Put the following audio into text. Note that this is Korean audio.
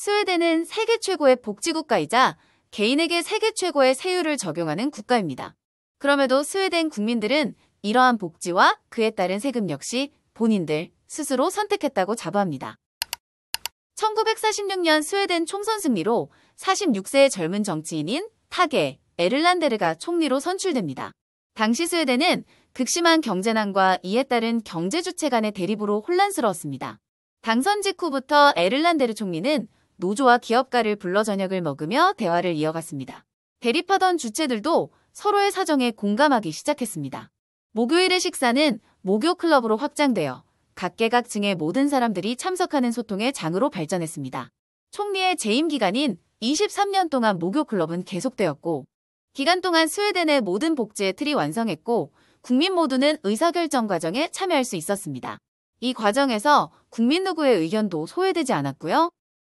스웨덴은 세계 최고의 복지국가이자 개인에게 세계 최고의 세율을 적용하는 국가입니다. 그럼에도 스웨덴 국민들은 이러한 복지와 그에 따른 세금 역시 본인들 스스로 선택했다고 자부합니다. 1946년 스웨덴 총선 승리로 46세의 젊은 정치인인 타게 에를란데르가 총리로 선출됩니다. 당시 스웨덴은 극심한 경제난과 이에 따른 경제주체 간의 대립으로 혼란스러웠습니다. 당선 직후부터 에를란데르 총리는 노조와 기업가를 불러 저녁을 먹으며 대화를 이어갔습니다. 대립하던 주체들도 서로의 사정에 공감하기 시작했습니다. 목요일의 식사는 목요클럽으로 확장되어 각계각층의 모든 사람들이 참석하는 소통의 장으로 발전했습니다. 총리의 재임 기간인 23년 동안 목요클럽은 계속되었고 기간 동안 스웨덴의 모든 복지의 틀이 완성했고 국민 모두는 의사결정 과정에 참여할 수 있었습니다. 이 과정에서 국민 누구의 의견도 소외되지 않았고요.